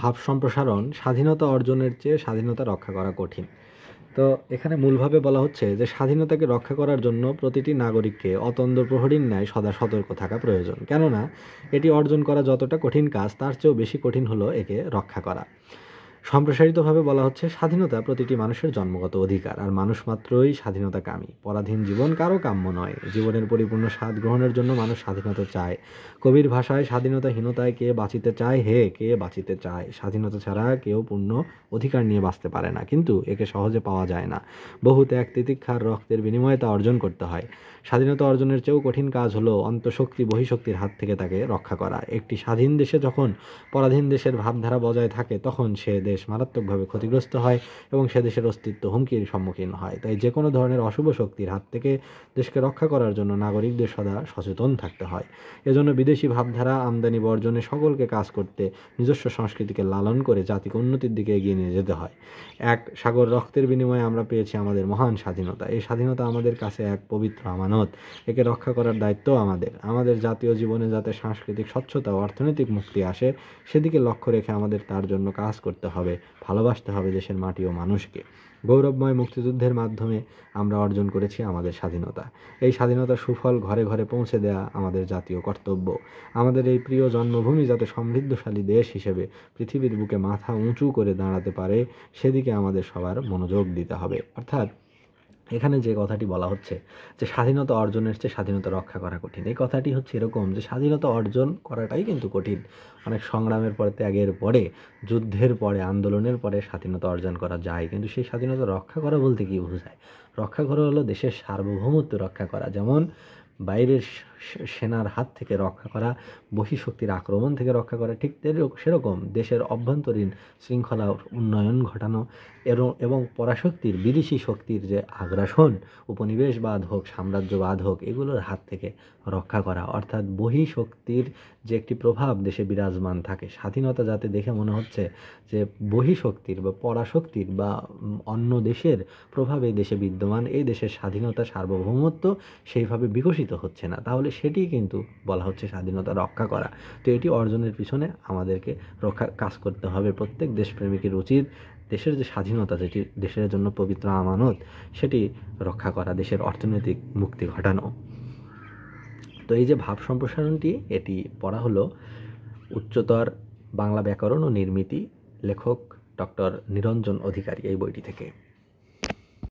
ভাব সম্প্রসারণ স্বাধীনতা অর্জনের চেয়ে স্বাধীনতা রক্ষা করা কঠিন তো এখানে মূলভাবে বলা হচ্ছে যে স্বাধীনতাকে রক্ষা করার জন্য প্রতিটি নাগরিককে অতন্দ্র প্রহরীর ন্যায় সদা সতর্ক থাকা প্রয়োজন কেননা এটি অর্জন করা যতটা কঠিন কাজ তার চেয়েও বেশি কঠিন হলো একে রক্ষা করা সম্প্রসারিতভাবে বলা হচ্ছে স্বাধীনতা প্রতিটি মানুষের জন্মগত অধিকার আর মানুষ মাত্রই স্বাধীনতাকামী পরাধীন জীবন কারো কাম্য নয় জীবনের পরিপূর্ণ স্বাদ গ্রহণের জন্য মানুষ স্বাধীনতা চায় কবির ভাষায় স্বাধীনতাহীনতায় কে বাঁচিতে চায় হে কে বাঁচিতে চায় স্বাধীনতা ছাড়া কেউ পূর্ণ অধিকার নিয়ে বাঁচতে পারে না কিন্তু একে সহজে পাওয়া যায় না বহু ত্যাগ তিতিক্ষার রক্তের বিনিময়ে তা অর্জন করতে হয় স্বাধীনতা অর্জনের চেয়েও কঠিন কাজ হলো অন্তঃশক্তি বহিঃশক্তির হাত থেকে তাকে রক্ষা করা একটি স্বাধীন দেশে যখন পরাধীন দেশের ভাবধারা বজায় থাকে তখন সে দেশ দেশ মারাত্মকভাবে ক্ষতিগ্রস্ত হয় এবং সে দেশের অস্তিত্ব হুমকির সম্মুখীন হয় তাই যে কোনো ধরনের অশুভ শক্তির হাত থেকে দেশকে রক্ষা করার জন্য নাগরিকদের সদা সচেতন থাকতে হয় এজন্য বিদেশি ভাবধারা আমদানি বর্জনে সকলকে কাজ করতে নিজস্ব সংস্কৃতিকে লালন করে জাতিকে উন্নতির দিকে এগিয়ে নিয়ে যেতে হয় এক সাগর রক্তের বিনিময়ে আমরা পেয়েছি আমাদের মহান স্বাধীনতা এই স্বাধীনতা আমাদের কাছে এক পবিত্র আমানত একে রক্ষা করার দায়িত্ব আমাদের আমাদের জাতীয় জীবনে যাতে সাংস্কৃতিক স্বচ্ছতা ও অর্থনৈতিক মুক্তি আসে সেদিকে লক্ষ্য রেখে আমাদের তার জন্য কাজ করতে হয় হবে ভালোবাসতে হবে দেশের মাটি ও মানুষকে গৌরবময় মুক্তিযুদ্ধের মাধ্যমে আমরা অর্জন করেছি আমাদের স্বাধীনতা এই স্বাধীনতার সুফল ঘরে ঘরে পৌঁছে দেয়া আমাদের জাতীয় কর্তব্য আমাদের এই প্রিয় জন্মভূমি যাতে সমৃদ্ধশালী দেশ হিসেবে পৃথিবীর বুকে মাথা উঁচু করে দাঁড়াতে পারে সেদিকে আমাদের সবার মনোযোগ দিতে হবে অর্থাৎ এখানে যে কথাটি বলা হচ্ছে যে স্বাধীনতা অর্জনের চেয়ে স্বাধীনতা রক্ষা করা কঠিন এই কথাটি হচ্ছে এরকম যে স্বাধীনতা অর্জন করাটাই কিন্তু কঠিন অনেক সংগ্রামের পরে ত্যাগের পরে যুদ্ধের পরে আন্দোলনের পরে স্বাধীনতা অর্জন করা যায় কিন্তু সেই স্বাধীনতা রক্ষা করা বলতে কী বোঝায় রক্ষা করা হলো দেশের সার্বভৌমত্ব রক্ষা করা যেমন বাইরের সেনার হাত থেকে রক্ষা করা বহিঃশক্তির আক্রমণ থেকে রক্ষা করা ঠিক সেরকম দেশের অভ্যন্তরীণ শৃঙ্খলা উন্নয়ন ঘটানো এবং পরাশক্তির বিদেশি শক্তির যে আগ্রাসন উপনিবেশবাদ হোক সাম্রাজ্যবাদ হোক এগুলোর হাত থেকে রক্ষা করা অর্থাৎ বহিঃশক্তির যে একটি প্রভাব দেশে বিরাজমান থাকে স্বাধীনতা যাতে দেখে মনে হচ্ছে যে বহিঃশক্তির বা পরাশক্তির বা অন্য দেশের প্রভাবে দেশে বিদ্যমান এই দেশের স্বাধীনতা সার্বভৌমত্ব সেইভাবে বিকশিত প্রতিফলিত হচ্ছে না তাহলে সেটি কিন্তু বলা হচ্ছে স্বাধীনতা রক্ষা করা তো এটি অর্জনের পিছনে আমাদেরকে রক্ষা কাজ করতে হবে প্রত্যেক দেশপ্রেমিকের উচিত দেশের যে স্বাধীনতা যেটি দেশের জন্য পবিত্র আমানত সেটি রক্ষা করা দেশের অর্থনৈতিক মুক্তি ঘটানো তো এই যে ভাব সম্প্রসারণটি এটি পড়া হলো উচ্চতর বাংলা ব্যাকরণ ও নির্মিতি লেখক ডক্টর নিরঞ্জন অধিকারী এই বইটি থেকে